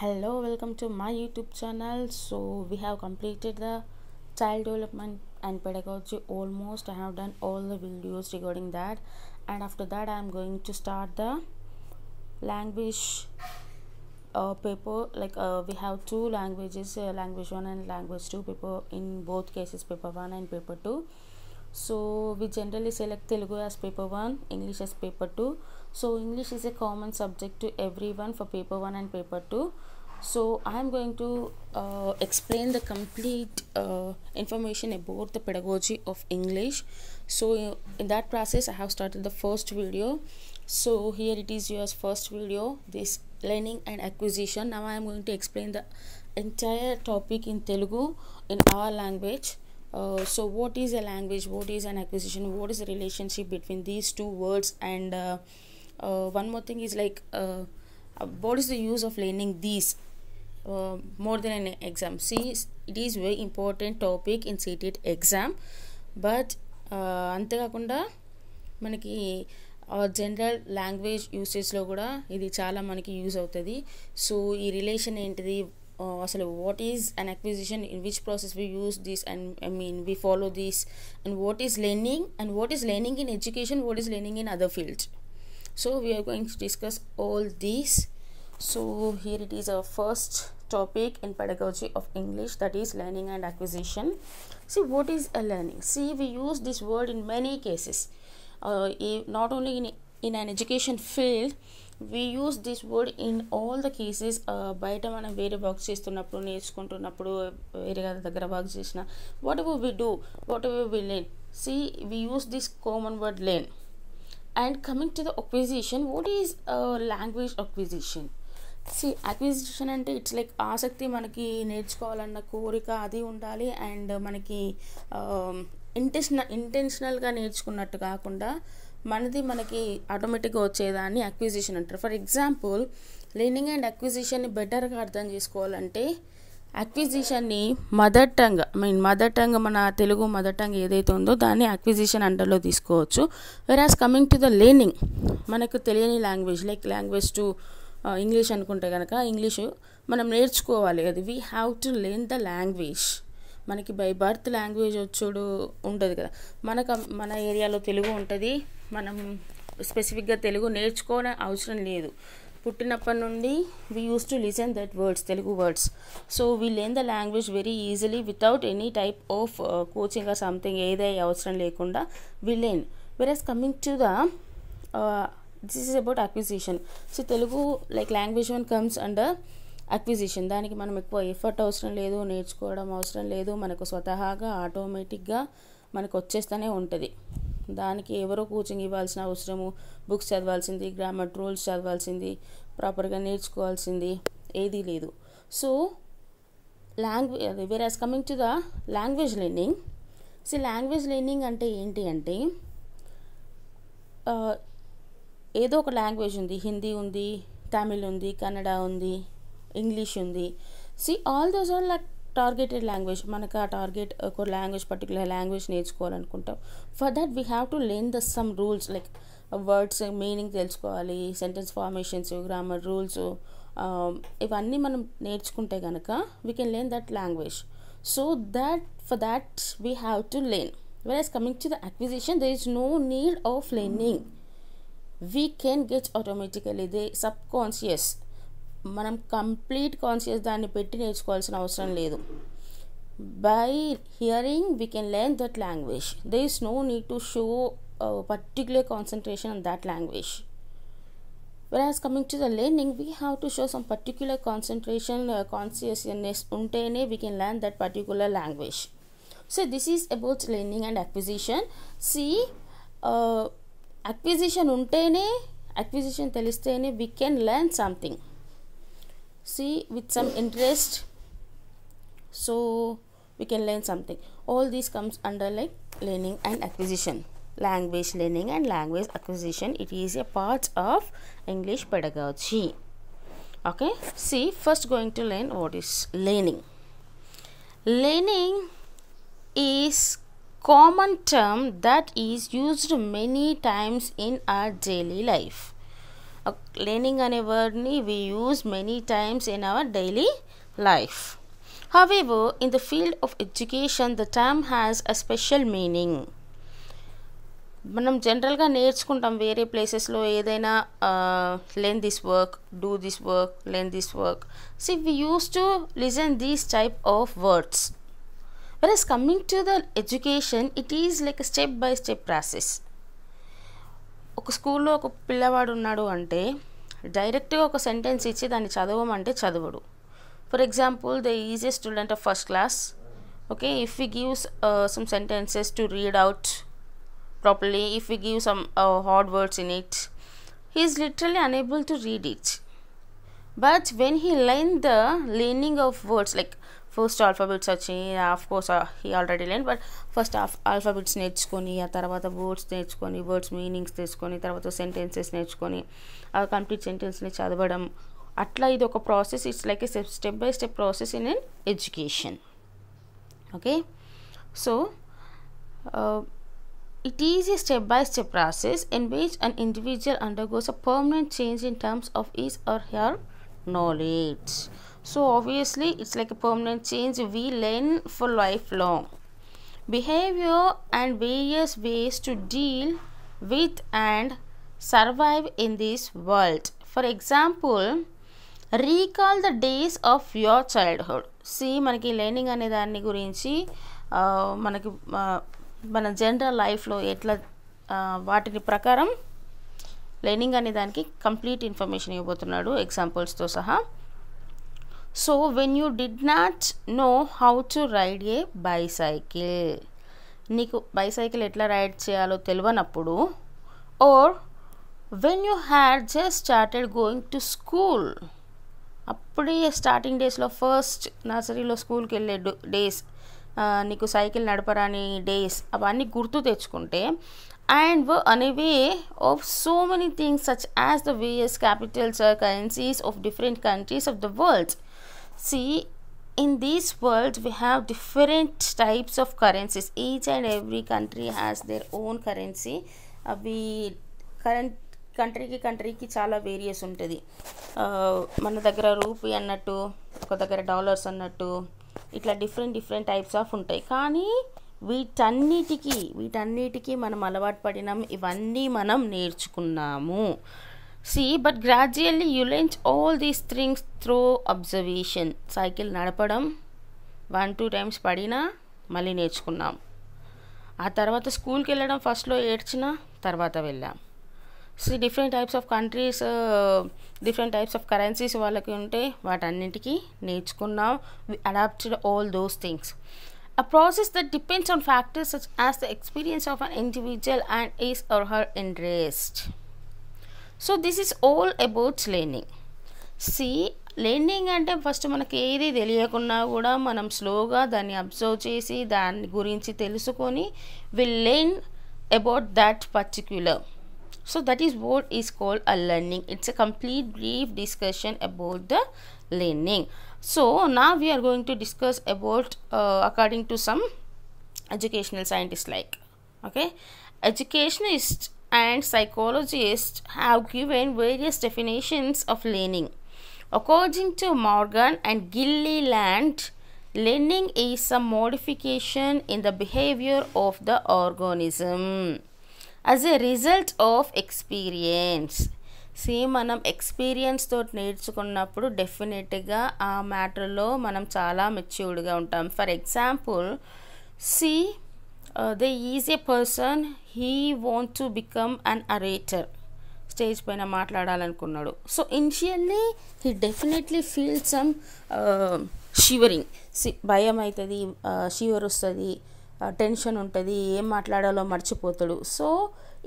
hello welcome to my youtube channel so we have completed the child development and pedagogy almost i have done all the videos regarding that and after that i am going to start the language uh, paper like uh, we have two languages uh, language one and language two paper in both cases paper one and paper two so we generally select Telugu as paper 1, English as paper 2. So English is a common subject to everyone for paper 1 and paper 2. So I am going to uh, explain the complete uh, information about the pedagogy of English. So in that process I have started the first video. So here it is your first video this learning and acquisition. Now I am going to explain the entire topic in Telugu in our language. Uh, so what is a language what is an acquisition what is the relationship between these two words and uh, uh, one more thing is like uh, what is the use of learning these uh, more than an exam see it is very important topic in seated exam but అంతేకాకుండా మనకి general language యూసేజ్లో కూడా ఇది చాలా మనకి use అవుతుంది so ఈ relation ఏంటిది uh, what is an acquisition in which process we use this and i mean we follow this and what is learning and what is learning in education what is learning in other fields so we are going to discuss all these so here it is our first topic in pedagogy of english that is learning and acquisition see what is a learning see we use this word in many cases uh, not only in, in an education field we use this word in all the cases బయట మనం వేరే work చేస్తున్నప్పుడు నేర్చుకుంటున్నప్పుడు వేరే దగ్గర work చేసిన what we we do what we we learn see we use this common word learn and coming to the acquisition what is language acquisition see acquisition అంటే it's like ఆసక్తి మనకి నేర్చుకోవాలన్న కోరిక అది ఉండాలి అండ్ మనకి ఇంటెన్షనల్ um, ఇంటెన్షనల్గా నేర్చుకున్నట్టు కాకుండా మనది మనకి ఆటోమేటిక్గా వచ్చేదాన్ని అక్విజిషన్ అంటారు ఫర్ ఎగ్జాంపుల్ లెర్నింగ్ అండ్ అక్విజిషన్ని బెటర్గా అర్థం చేసుకోవాలంటే అక్విజిషన్ని mother tongue I mean mother tongue మన తెలుగు మదర్ టంగ్ ఏదైతే ఉందో దాన్ని అక్విజిషన్ అండర్లో తీసుకోవచ్చు where whereas coming to the learning మనకు తెలియని language like language to English అనుకుంటే కనుక ఇంగ్లీషు మనం నేర్చుకోవాలి అది we have to learn the language మనకి బై బర్త్ లాంగ్వేజ్ వచ్చుడు ఉండదు కదా మనకు మన ఏరియాలో తెలుగు ఉంటుంది మనం స్పెసిఫిక్గా తెలుగు నేర్చుకోవడం అవసరం లేదు పుట్టినప్పటి నుండి we use to listen that words Telugu words so we learn the language very easily without any type of coaching or something ఏదై అవసరం లేకుండా we learn whereas coming to the this is about acquisition so Telugu like language one comes under acquisition దానికి మనం ఎక్కువ effort అవసరం లేదు నేర్చుకోవడం అవసరం లేదు మనకు స్వతహాగా ఆటోమేటిక్గా మనకు వచ్చేస్తూనే ఉంటుంది దానికి ఎవరో కోచింగ్ ఇవ్వాల్సిన అవసరము బుక్స్ చదవాల్సింది గ్రామర్ రూల్స్ చదవాల్సింది ప్రాపర్గా నేర్చుకోవాల్సింది ఏదీ లేదు so language whereas coming to the language learning so language learning అంటే ఏంటి అంటే ఏదో ఒక లాంగ్వేజ్ ఉంది హిందీ ఉంది తమిళ్ ఉంది కన్నడ ఉంది ఇంగ్లీష్ ఉంది see all those are like targeted language మనకు ఆ టార్గెట్ ఒక లాంగ్వేజ్ పర్టికులర్ లాంగ్వేజ్ నేర్చుకోవాలనుకుంటాం for that we have to learn the some rules like words meaning తెలుసుకోవాలి సెంటెన్స్ ఫార్మేషన్స్ గ్రామర్ రూల్స్ ఇవన్నీ మనం నేర్చుకుంటే కనుక we can learn that language so that for that we have to learn whereas coming to the acquisition there is no need of learning we can get automatically they sub conscious మనం complete conscious దాన్ని పెట్టి నేర్చుకోవాల్సిన అవసరం లేదు by hearing we can learn that language there is no need to show particular concentration on that language whereas coming to the learning we have to show some particular concentration consciousness ఉంటేనే we can learn that particular language so this is about learning and acquisition see acquisition ఉంటేనే acquisition తెలిస్తేనే we can learn something see with some interest so we can learn something all this comes under like learning and acquisition language learning and language acquisition it is a part of english pedagogy okay see first going to learn what is learning learning is common term that is used many times in our daily life learning and word we use many times in our daily life. However, in the field of education, the term has a special meaning. మనం జనరల్గా నేర్చుకుంటాం వేరే ప్లేసెస్లో ఏదైనా learn this work, do this work learn this work see we use to listen these type of words whereas coming to the education it is like step by step process ఒక స్కూల్లో ఒక పిల్లవాడు ఉన్నాడు అంటే డైరెక్ట్గా ఒక sentence ఇచ్చి దాన్ని చదవమంటే చదవడు for example the easy student of first class okay if you gives some sentences to read out properly if you give some hard words in it he is literally unable to read it but when he learn the learning of words like first alphabets వచ్చినాయి of course ఈ already లేని but first of alphabets నేర్చుకొని ఆ తర్వాత words నేర్చుకొని words meanings తెలుసుకొని తర్వాత sentences నేర్చుకొని ఆ కంప్లీట్ సెంటెన్స్ని చదవడం అట్లా ఇది ఒక process it's like a step by step process in an education okay so it is a step by step process in in an individual uh, individual undergoes permanent change in terms of is his or her so obviously it's like permanent change we learn for life long behaviour and various ways to deal with and survive in this world for example recall the days of your childhood see మనకి learning అనే దాన్ని గురించి మనకి మన general లైఫ్లో ఎట్లా వాటిని ప్రకారం లెర్నింగ్ అనే దానికి కంప్లీట్ ఇన్ఫర్మేషన్ ఇవ్వబోతున్నాడు ఎగ్జాంపుల్స్తో సహా So, when you did not know how to ride a bicycle, నీకు బైసైకిల్ ఎట్లా రైడ్ చేయాలో తెలియనప్పుడు or when you had just started going to school అప్పుడే స్టార్టింగ్ డేస్లో ఫస్ట్ నర్సరీలో స్కూల్కి వెళ్ళే డేస్ నీకు సైకిల్ నడపరాని డేస్ అవన్నీ గుర్తు తెచ్చుకుంటే అండ్ అనే అనేవే of so many things such as the various capitals currencies of different countries of the worlds see in these world we have different types of currencies each and every country has their own currency అవి current కంట్రీకి కంట్రీకి చాలా various ఉంటుంది మన దగ్గర rupee అన్నట్టు ఒక దగ్గర డాలర్స్ అన్నట్టు ఇట్లా డిఫరెంట్ డిఫరెంట్ టైప్స్ ఆఫ్ ఉంటాయి కానీ వీటన్నిటికీ వీటన్నిటికీ మనం అలవాటు పడినాం ఇవన్నీ మనం నేర్చుకున్నాము See, but gradually you learn all these things through observation. cycle నడపడం one two times పడినా మళ్ళీ నేర్చుకున్నాం ఆ తర్వాత స్కూల్కి వెళ్ళడం ఫస్ట్లో ఏడ్చిన తర్వాత వెళ్ళాం see different types of countries different types of currencies వాళ్ళకి ఉంటే వాటన్నిటికీ నేర్చుకున్నాం adapted all those things A process that depends on factors such as the experience of an individual and his or her interest. So this is all abouts learning see learning అంటే first మనకి ఏది తెలియకున్నా కూడా మనం స్లోగా దాన్ని observe చేసి దాని గురించి తెలుసుకొని will learn about that particular so that is what is called a learning it's a complete brief discussion about the learning so నా we are going to discuss about according to some educational scientist like okay educationist and psychologists have given various definitions of learning. According to Morgan and Gilliland, learning is a modification in the behavior of the organism as a result of experience. See మనం definite తోటి నేర్చుకున్నప్పుడు డెఫినెట్గా ఆ మ్యాటర్లో మనం చాలా మెచ్యూర్డ్గా ఉంటాం for example see there is is person person he to to an orator stage పైన మాట్లాడాలనుకున్నాడు so initially he definitely feel some shivering భయం అవుతుంది షివర్ uh, వస్తుంది టెన్షన్ uh, ఉంటుంది ఏం మాట్లాడాలో మర్చిపోతాడు సో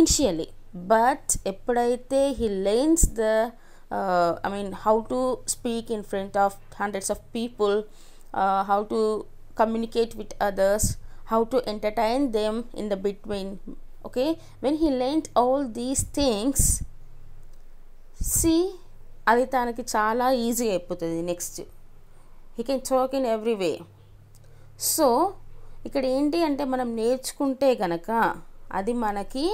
ఇనిషియల్లీ బట్ ఎప్పుడైతే he learns the I mean how to speak in front of hundreds of people how to communicate with others how to entertain them in the between okay when he learnt all these things see అది తనకి చాలా easy అయిపోతుంది next he can talk in every way so ఇక్కడ ఏంటి అంటే మనం నేర్చుకుంటే కనుక అది మనకి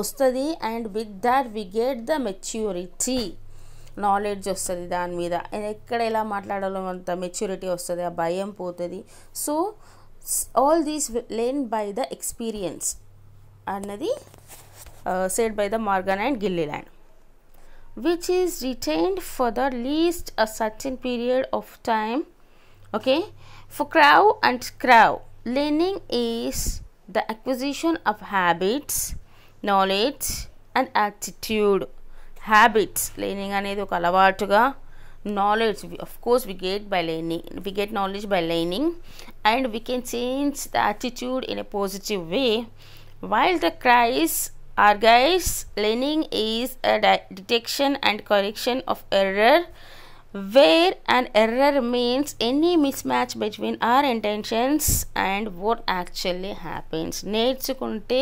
వస్తుంది and with that we get the maturity knowledge వస్తుంది దాని మీద ఎక్కడ ఎలా మాట్లాడాలో అంత మెచ్యూరిటీ వస్తుంది ఆ భయం పోతుంది so all these learned by the experience అన్నది uh, said by the Morgan and Gilliland which is retained for the least a certain period of time okay for Crow and Crow learning is the acquisition of habits knowledge and attitude Habits habits learning అనేది ఒక అలవాటుగా knowledge we, of course we get by learning we get knowledge by learning and we can change the attitude in a positive way while the cries guys, learning is a detection and correction of error where an error means any mismatch between our intentions and what actually happens నేర్చుకుంటే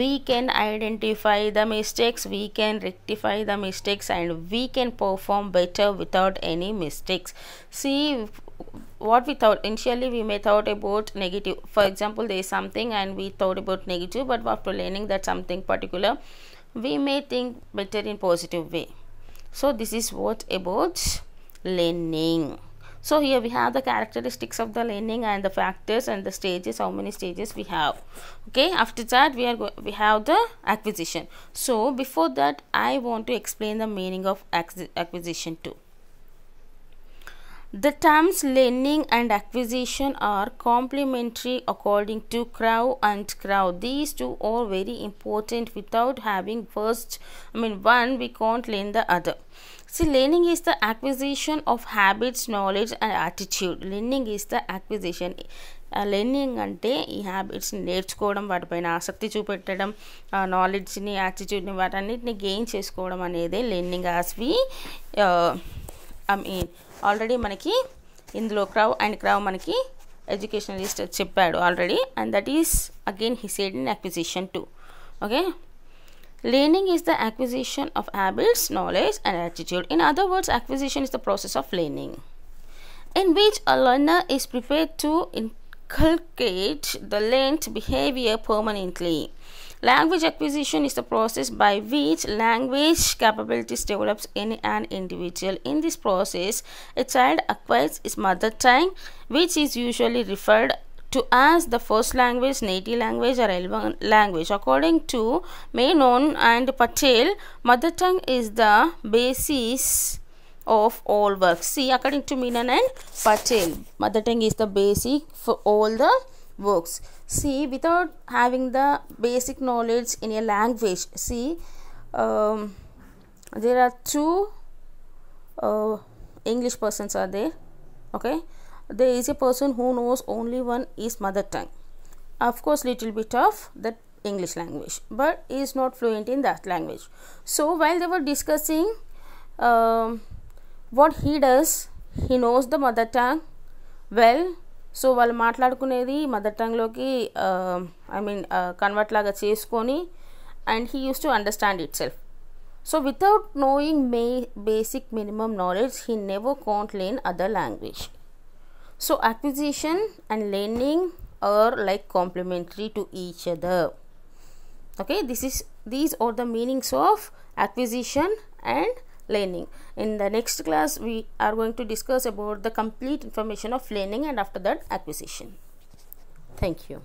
we can identify the mistakes we can rectify the mistakes and we can perform better without any mistakes see what we thought initially we may thought about negative for example there is something and we thought about negative but after learning that something particular we may think better in positive way so this is what about learning so here we have the characteristics of the learning and the factors and the stages how many stages we have okay after that we are we have the acquisition so before that i want to explain the meaning of acquisition too the terms lending and acquisition are complementary according to Crow and Crow. These two are very important without having first, I mean, one we can't lend the other. See, learning is the acquisition of habits, knowledge, and attitude. Learning is the acquisition. Learning uh, attitude, ఈ హ్యాబిట్స్ని నేర్చుకోవడం వాటిపైన ఆసక్తి చూపెట్టడం నాలెడ్జ్ని యాటిట్యూడ్ని వాటన్నిటిని gain చేసుకోవడం అనేదే learning as uh, I mean. Already, మనకి in క్రవ్ అండ్ and మనకి educationalist educationalist already already and that is again he said in acquisition too okay Learning is the acquisition of habits, knowledge, and attitude. In other words, acquisition is the process of learning, in which a learner is prepared to inculcate the learned behavior permanently. Language acquisition is the process by which language capabilities develops in an individual. In this process, a child acquires his mother tongue, which is usually referred to as the first language, native language or L1 language. According to Menon and Patel, mother tongue is the basis of all work. See, according to Menon and Patel, mother tongue is the basic for all the works see without having the basic knowledge in a language see um, there are two uh, english persons are there okay there is a person who knows only one is mother tongue of course little bit of that english language but is not fluent in that language so while they were discussing um, what he does he knows the mother tongue well so వాళ్ళు మాట్లాడుకునేది mother టంగ్లోకి I mean convert లాగా చేసుకొని and he use to understand it self so without knowing may basic minimum knowledge he never can't learn other language so acquisition and learning are like complementary to each other okay this is these are the meanings of acquisition and laning in the next class we are going to discuss about the complete information of laning and after that acquisition thank you